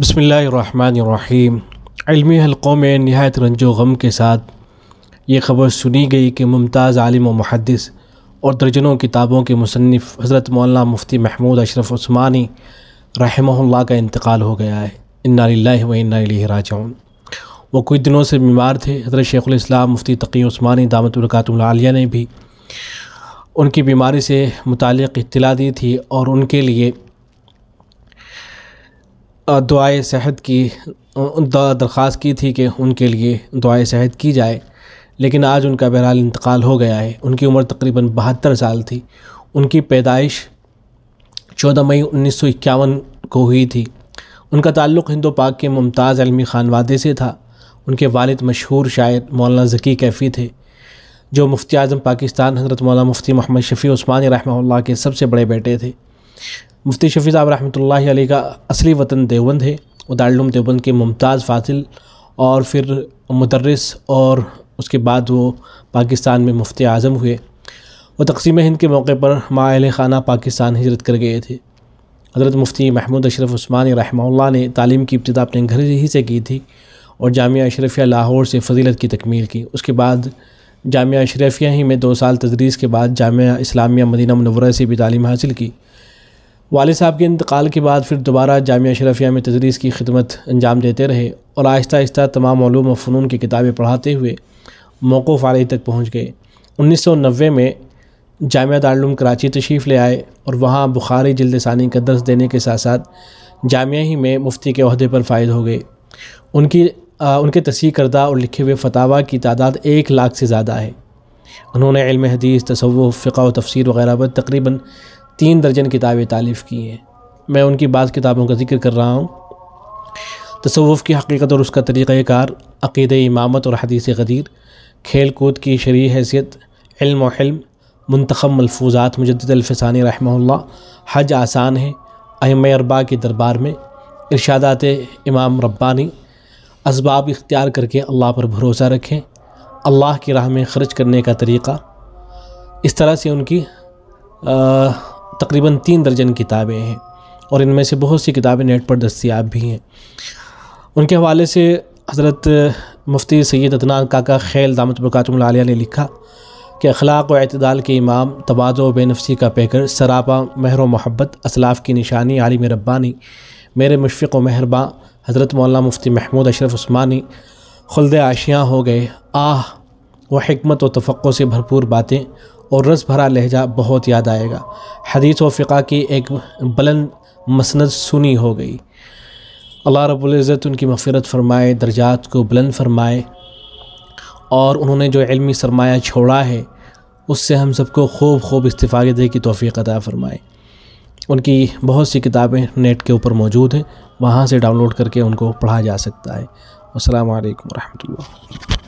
بسم اللہ الرحمن الرحیم علمی حلقوں میں نہایت رنج و غم کے ساتھ یہ خبر سنی گئی کہ ممتاز عالم و محدث اور درجنوں کتابوں کے مصنف حضرت مولانا مفتی محمود اشرف عثمانی رحمہ اللہ کا انتقال ہو گیا ہے و انا الیہ راجعون وہ کچھ دنوں سے بیمار تھے حضرت شیخ الاسلام مفتی تقی عثمانی دامت الكاطم العالیہ نے بھی ان کی بیماری سے متعلق اطلاع دی تھی اور ان کے لیے دعائے صحت کی درخواست کی تھی کہ ان کے لیے دعائے صحت کی جائے لیکن آج ان کا بہرحال انتقال ہو گیا ہے ان کی عمر تقریباً بہتر سال تھی ان کی پیدائش چودہ مئی انیس سو اکیاون کو ہوئی تھی ان کا تعلق ہندو پاک کے ممتاز علمی خان وادے سے تھا ان کے والد مشہور شاعر مولانا ذکی کیفی تھے جو مفتی اعظم پاکستان حضرت مولانا مفتی محمد شفیع عثمان رحمہ اللہ کے سب سے بڑے بیٹے تھے مفتی شفیع صاحب رحمۃ اللہ علیہ کا اصلی وطن دیوبند ہے وہ دارالعلوم دیوبند کے ممتاز فاصل اور پھر مدرس اور اس کے بعد وہ پاکستان میں مفتی اعظم ہوئے وہ تقسیم ہند کے موقع پر ماہ اہل خانہ پاکستان ہجرت کر گئے تھے حضرت مفتی محمود اشرف عثمان رحمہ اللہ نے تعلیم کی ابتدا اپنے گھر ہی سے کی تھی اور جامعہ اشرفیہ لاہور سے فضیلت کی تکمیل کی اس کے بعد جامعہ اشرفیہ ہی میں دو سال تدریس کے بعد جامعہ اسلامیہ مدینہ منورہ سے بھی تعلیم حاصل کی والد صاحب کے انتقال کے بعد پھر دوبارہ جامعہ شرفیہ میں تدریس کی خدمت انجام دیتے رہے اور آہستہ آہستہ تمام علوم و فنون کی کتابیں پڑھاتے ہوئے موقع فالحی تک پہنچ گئے انیس سو نوے میں جامعہ دارالعلوم کراچی تشریف لے آئے اور وہاں بخاری جلد ثانی کا درس دینے کے ساتھ ساتھ جامعہ ہی میں مفتی کے عہدے پر فائد ہو گئے ان کی ان کے تصحیح کردہ اور لکھے ہوئے فتح کی تعداد ایک لاکھ سے زیادہ ہے انہوں نے علم حدیث تصوف فقہ و تفسیر وغیرہ پر تقریباً تین درجن کتابیں تعلیف کی ہیں میں ان کی بعض کتابوں کا ذکر کر رہا ہوں تصوف کی حقیقت اور اس کا طریقہ کار عقید امامت اور حدیث غدیر کھیل کود کی شرعی حیثیت علم و حلم منتخب ملفوظات مجدد الفسانی رحمہ اللہ حج آسان ہے اہم اربا کے دربار میں ارشادات امام ربانی اسباب اختیار کر کے اللہ پر بھروسہ رکھیں اللہ کی راہ میں خرچ کرنے کا طریقہ اس طرح سے ان کی تقریباً تین درجن کتابیں ہیں اور ان میں سے بہت سی کتابیں نیٹ پر دستیاب بھی ہیں ان کے حوالے سے حضرت مفتی سید عدنان کاکا خیل دامت برکاتم العالیہ نے لکھا کہ اخلاق و اعتدال کے امام تواز و بے نفسی کا پیکر سراپا مہر و محبت اسلاف کی نشانی عالم ربانی میرے مشفق و مہرباں حضرت مولانا مفتی محمود اشرف عثمانی خلد آشیاں ہو گئے آہ وہ حکمت و تفقع سے بھرپور باتیں اور رس بھرا لہجہ بہت یاد آئے گا حدیث و فقہ کی ایک بلند مسند سنی ہو گئی اللہ رب العزت ان کی مغفرت فرمائے درجات کو بلند فرمائے اور انہوں نے جو علمی سرمایہ چھوڑا ہے اس سے ہم سب کو خوب خوب استفاق دے کی توفیق عطا فرمائے ان کی بہت سی کتابیں نیٹ کے اوپر موجود ہیں وہاں سے ڈاؤن لوڈ کر کے ان کو پڑھا جا سکتا ہے السلام علیکم ورحمۃ اللہ